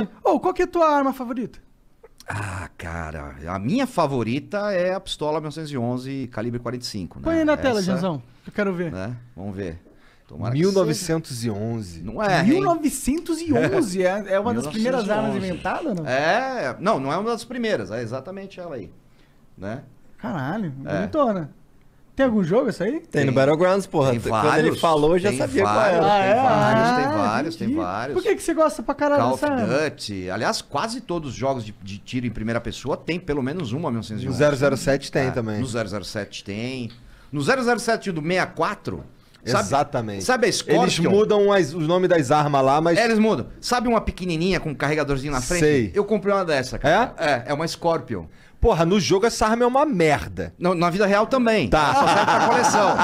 arma. Oh, qual que é a tua arma favorita? Ah, cara, a minha favorita é a pistola 1911 calibre 45. Né? Põe aí né? na Essa, tela, Janzão, eu quero ver. Né? Vamos ver. Tomara 1911. Não é. 1911 é, é uma 1911. das primeiras armas inventadas, não? É, não, não é uma das primeiras, é exatamente ela aí, né? Caralho, é. bonitona. É. Tem algum jogo isso aí? Tem, no Battlegrounds, porra. Tem Quando vários, ele falou, eu já sabia vários, qual era. Tem vários, ah, tem é? vários, tem ah, vários. Por que, que você gosta pra caralho Call of Duty. Aliás, quase todos os jogos de, de tiro em primeira pessoa tem pelo menos uma 1911. No 007 tem é, também. No 007 tem. No 007 do 64 Sabe, Exatamente. Sabe a Scorpion? Eles mudam as, os nomes das armas lá, mas. É, eles mudam. Sabe uma pequenininha com um carregadorzinho na frente? Sei. Eu comprei uma dessa, cara. É? É, é uma Scorpion. Porra, no jogo essa arma é uma merda. No, na vida real também. Tá. Só serve pra coleção.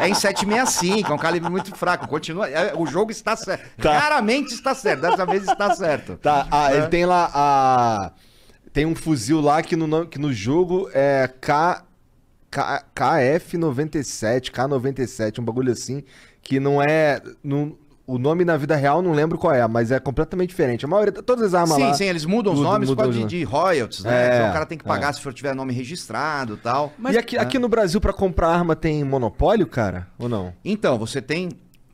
É em 765, é um calibre muito fraco. Continua. É, o jogo está certo. Tá. Claramente está certo. Dessa vez está certo. Tá. Ah, é. ele tem lá a. Tem um fuzil lá que no, que no jogo é K. K, KF97, K97, um bagulho assim, que não é. Não, o nome na vida real não lembro qual é, mas é completamente diferente. A maioria, todas as armas sim, lá... Sim, eles mudam os nomes mudam, por causa de, de royalties, né? É, então o cara tem que é. pagar é. se for tiver nome registrado e tal. Mas, e aqui, é. aqui no Brasil, para comprar arma, tem monopólio, cara? Ou não? Então, você tem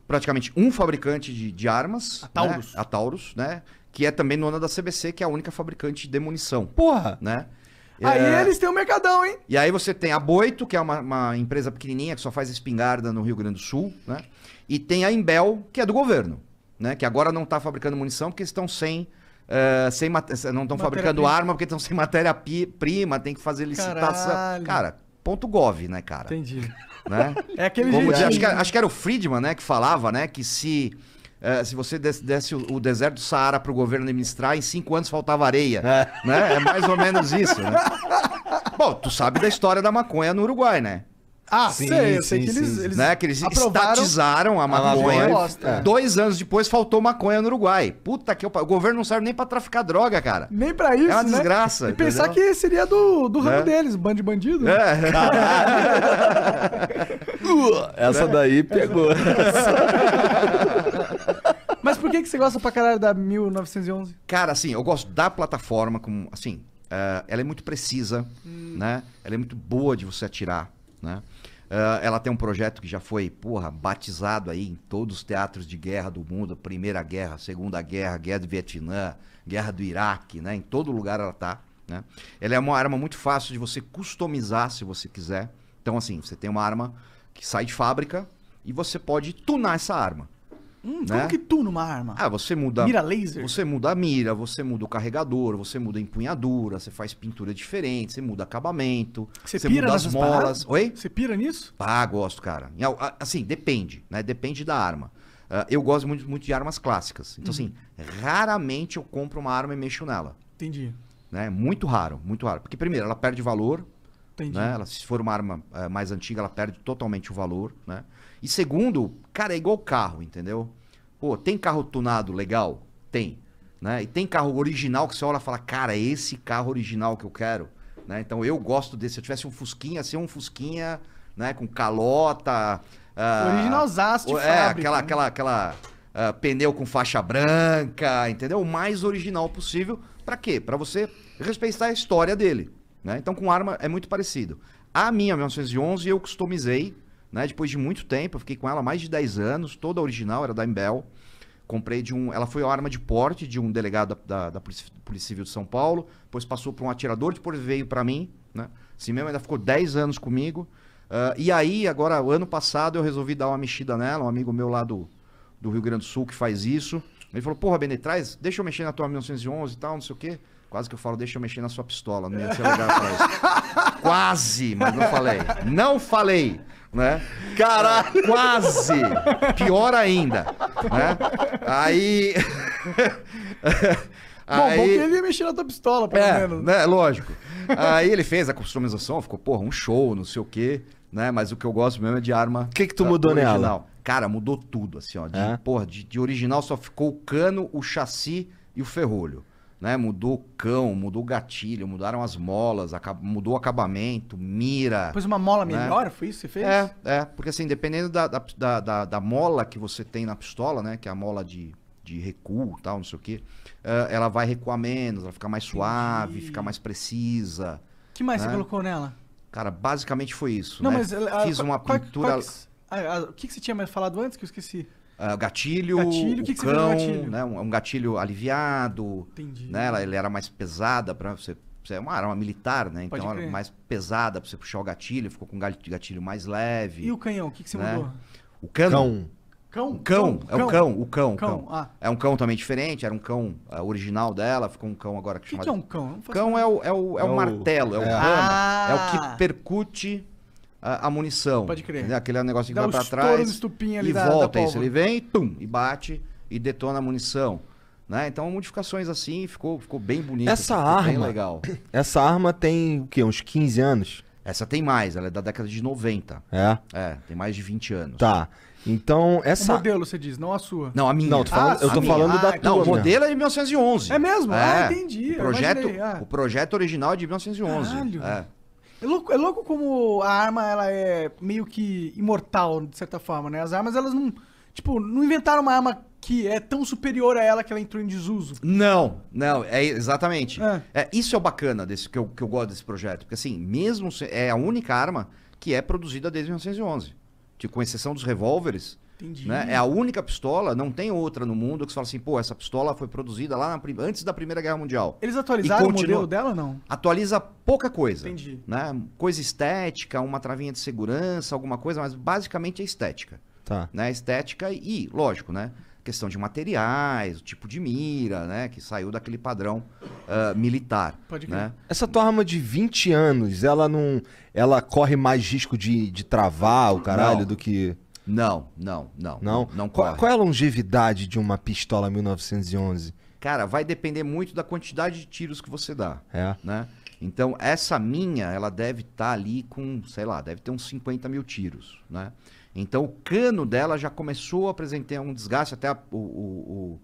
praticamente um fabricante de, de armas. A né? Taurus. Né? A Taurus, né? Que é também dona da CBC, que é a única fabricante de munição. Porra! Né? Aí é. eles têm o um Mercadão, hein? E aí você tem a Boito, que é uma, uma, empresa pequenininha que só faz espingarda no Rio Grande do Sul, né? E tem a Imbel, que é do governo, né? Que agora não está fabricando munição porque estão sem... Uh, sem eh, não estão fabricando arma porque estão sem matéria-prima, tem que fazer licitação. Caralho. Cara, ponto gov, né, cara? Entendi. Né? É aquele Como acho, que, acho que era o Friedman, né, que falava, né, que se é, se você desse o, deserto do Saara para o governo administrar, em cinco anos faltava areia. É. Né? é mais ou menos isso. Né? Bom, tu sabe da história da maconha no Uruguai, né? Ah, sim, sei, eu sei sim, que eles, sim. eles, né, que eles estatizaram a maconha. A é. Dois anos depois faltou maconha no Uruguai. Puta que eu, o governo não serve nem para traficar droga, cara. Nem para isso. É uma né? desgraça. E entendeu? pensar que seria do, do ramo é. deles, bando de bandido. É. Essa daí pegou. Mas por que, que você gosta pra caralho da 1911? Cara, assim, eu gosto da plataforma, como, assim, uh, ela é muito precisa, hum. né? Ela é muito boa de você atirar, né? Uh, ela tem um projeto que já foi, porra, batizado aí em todos os teatros de guerra do mundo, Primeira Guerra, Segunda Guerra, Guerra do Vietnã, Guerra do Iraque, né? Em todo lugar ela tá, né? Ela é uma arma muito fácil de você customizar se você quiser. Então, assim, você tem uma arma que sai de fábrica e você pode tunar essa arma. Hum, né? Como que tu numa arma? Ah, você muda. Mira laser? Você muda a mira, você muda o carregador, você muda a empunhadura, você faz pintura diferente, você muda acabamento, você, você muda as molas. Paradas? Oi? Você pira nisso? Ah, gosto, cara. Assim, depende, né? Depende da arma. Ah, eu gosto muito, muito de armas clássicas. Então, uhum. assim, raramente eu compro uma arma e mexo nela. Entendi. Né? Muito raro, muito raro. Porque, primeiro, ela perde valor, Entendi. Né? Ela, se for uma arma é, mais antiga, ela perde totalmente o valor, né? E segundo, cara, é igual carro, entendeu? Pô, tem carro tunado legal? Tem. Né? E tem carro original que você olha e fala, cara, é esse carro original que eu quero. Né? Então eu gosto desse. Se eu tivesse um Fusquinha, ser assim, um Fusquinha, né? Com calota. Uh, Originalzaço de é, Aquela, né? aquela, aquela uh, pneu com faixa branca, entendeu? O mais original possível. para quê? para você respeitar a história dele. Né? Então, com arma é muito parecido. A minha 1911 eu customizei, né? depois de muito tempo, eu fiquei com ela mais de 10 anos, toda original, era da Imbel. Comprei de um. Ela foi a arma de porte de um delegado da, da, da Polícia, Civil de São Paulo, depois passou para um atirador, depois veio para mim. Né? Assim mesmo, ainda ficou 10 anos comigo. Uh, e aí, agora, ano passado, eu resolvi dar uma mexida nela. Um amigo meu lá do, do Rio Grande do Sul que faz isso. Ele falou: Porra, Benetraz, deixa eu mexer na tua 1911 e tal, não sei o quê. Quase que eu falo, deixa eu mexer na sua pistola, não ia ser lugar pra isso. Quase, mas não falei. Não falei, né? Caralho! Quase! Pior ainda, né? Aí... Aí... Bom, bom que ele ia mexer na tua pistola, pelo é, menos. Né, lógico. Aí ele fez a customização, ficou, porra, um show, não sei o quê, né? Mas o que eu gosto mesmo é de arma. O que, que tu mudou original. nela? Cara, mudou tudo, assim, ó. De, é? Porra, de, de original só ficou o cano, o chassi e o ferrolho né? Mudou o cão, mudou o gatilho, mudaram as molas, mudou o acabamento, mira. Pôs uma mola né? melhor, foi isso que você fez? É, é, porque assim, dependendo da, da, da, da, mola que você tem na pistola, né? Que é a mola de, de recuo tal, não sei o quê, eh, ela vai recuar menos, ela fica mais suave, Entendi. fica mais precisa. O que mais né? você colocou nela? Cara, basicamente foi isso. Não, né? mas, eh, eh, Fiz a, uma qual, pintura. Qual que, ah, ah, o que, que você tinha mais falado antes que eu esqueci? Uh, gatilho, gatilho, o que cão, que gatilho? Né, um, um, gatilho aliviado. Entendi. Né, ela, ela era mais pesada para você. É era uma arma militar, né? então era mais pesada para você puxar o gatilho, ficou com um gatilho mais leve. E o canhão, o que, que você né? mudou? O cano. Cão. Cão? Cão, é o cão, o cão. cão. Ah. É um cão também diferente, era um cão uh, original dela, ficou um cão agora que chama. O que, é um cão? Cão é o, é o, é é o martelo, é o é. ramo, ah. é o que ah. percute a, a munição. Pode crer. Né? Aquele negócio que Dá vai para trás. e da, volta da isso. Ele vem, tum, e bate e detona a munição. Né? Então, modificações assim, ficou, ficou bem bonito. Essa ficou arma. Bem legal. Essa arma tem o quê? Uns 15 anos? Essa tem mais, ela é da década de 90. É? É, tem mais de 20 anos. Tá. Então, essa. O modelo, você diz, não a sua. Não, a minha. Não, tô falando, ah, eu tô minha. falando ah, da então, tua. Não, o né? modelo é de 1911. É mesmo? É. Ah, entendi. O projeto, ah. o projeto original é de 1911. Caralho. É. É louco, é louco como a arma ela é meio que imortal, de certa forma, né? As armas, elas não. Tipo, não inventaram uma arma que é tão superior a ela que ela entrou em desuso. Não, não, é exatamente. É. é isso é o bacana desse que eu, que eu gosto desse projeto, porque assim, mesmo se, é a única arma que é produzida desde 1911. Tipo, com exceção dos revólveres, Entendi. Né? É a única pistola, não tem outra no mundo que você fala assim, pô, essa pistola foi produzida lá na, antes da Primeira Guerra Mundial. Eles atualizaram continua... o modelo dela ou não? Atualiza pouca coisa. Entendi. Né? Coisa estética, uma travinha de segurança, alguma coisa, mas basicamente é estética. Tá. Né? Estética e, lógico, né? Questão de materiais, o tipo de mira, né? Que saiu daquele padrão uh, militar. Pode né? crer. Né? Essa tua arma de 20 anos, ela não. Ela corre mais risco de, de travar o caralho não. do que. Não, não, não. Não? não qual, qual, é a longevidade de uma pistola 1911? Cara, vai depender muito da quantidade de tiros que você dá. É. Né? Então, essa minha, ela deve estar tá ali com, sei lá, deve ter uns 50 mil tiros, né? Então, o cano dela já começou a apresentar um desgaste, até a, o, o,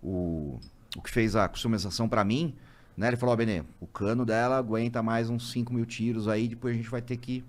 o, o, o que fez a customização para mim, né? Ele falou, ó, oh, Benê, o cano dela aguenta mais uns 5 mil tiros aí, depois a gente vai ter que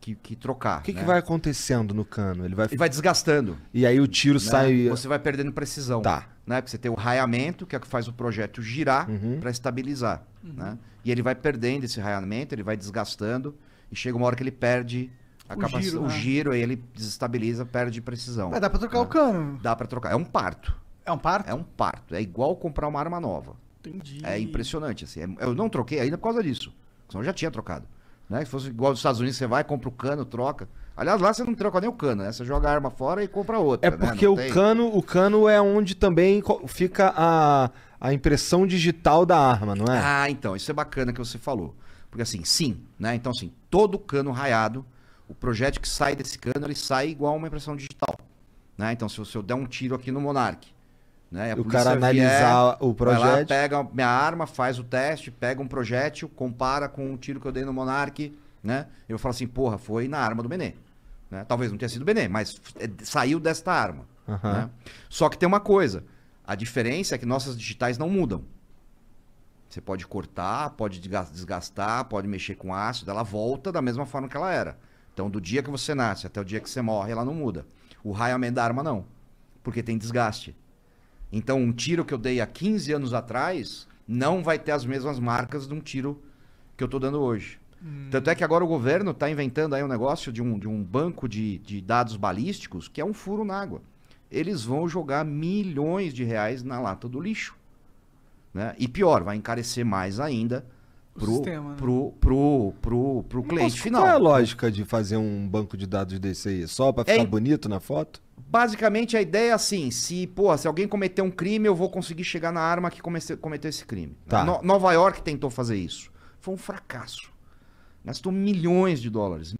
que, que trocar. O que, né? que vai acontecendo no cano? Ele vai... Ele vai desgastando. E aí o tiro né? sai. Você vai perdendo precisão. Tá. Né? Porque você tem o raiamento, que é o que faz o projeto girar uhum. para estabilizar. Uhum. Né? E ele vai perdendo esse raiamento, ele vai desgastando, e chega uma hora que ele perde a o capacidade. Giro, o né? giro, aí ele desestabiliza, perde precisão. Mas dá para trocar né? o cano. Dá para trocar. É um parto. É um parto? É um parto. É igual comprar uma arma nova. Entendi. É impressionante, assim. É, eu não troquei ainda por causa disso. Senão eu já tinha trocado. Né? Se fosse igual dos Estados Unidos, você vai, compra o cano, troca. Aliás, lá você não troca nem o cano, né? Você joga a arma fora e compra outra. É né? porque né? o, tem... cano, o cano é onde também fica a, a impressão digital da arma, não é? Ah, então, isso é bacana que você falou. Porque assim, sim, né? Então, assim, todo cano raiado, o projeto que sai desse cano, ele sai igual uma impressão digital. Né? Então, se eu der um tiro aqui no Monarque né? o cara analisar vier, o projeto. Vai lá, pega minha arma, faz o teste, pega um projétil, compara com o tiro que eu dei no Monark, né? Eu falo assim, porra, foi na arma do Benê. Né? Talvez não tenha sido Benê, mas é, saiu desta arma. Uhum. Né? Só que tem uma coisa: a diferença é que nossas digitais não mudam. Você pode cortar, pode desgastar, pode mexer com ácido, ela volta da mesma forma que ela era. Então, do dia que você nasce até o dia que você morre, ela não muda. O raio amendo da arma não, porque tem desgaste. Então, um tiro que eu dei há 15 anos atrás não vai ter as mesmas marcas de um tiro que eu estou dando hoje. Hum. Tanto é que agora o governo está inventando aí um negócio de um, de um banco de, de dados balísticos que é um furo na água. Eles vão jogar milhões de reais na lata do lixo. Né? E pior, vai encarecer mais ainda pro, sistema, né? pro, pro, pro, pro cliente final. Qual é a lógica de fazer um banco de dados desse aí? Só para ficar é, bonito na foto? Basicamente a ideia é assim, se, porra, se alguém cometer um crime, eu vou conseguir chegar na arma que comece, cometeu esse crime. Tá. No, Nova York tentou fazer isso. Foi um fracasso. Gastou milhões de dólares.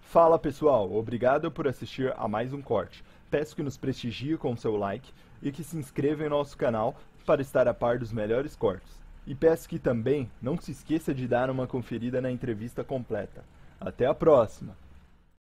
Fala pessoal, obrigado por assistir a mais um corte. Peço que nos prestigie com o seu like e que se inscreva em nosso canal para estar a par dos melhores cortes. E peço que também não se esqueça de dar uma conferida na entrevista completa. Até a próxima!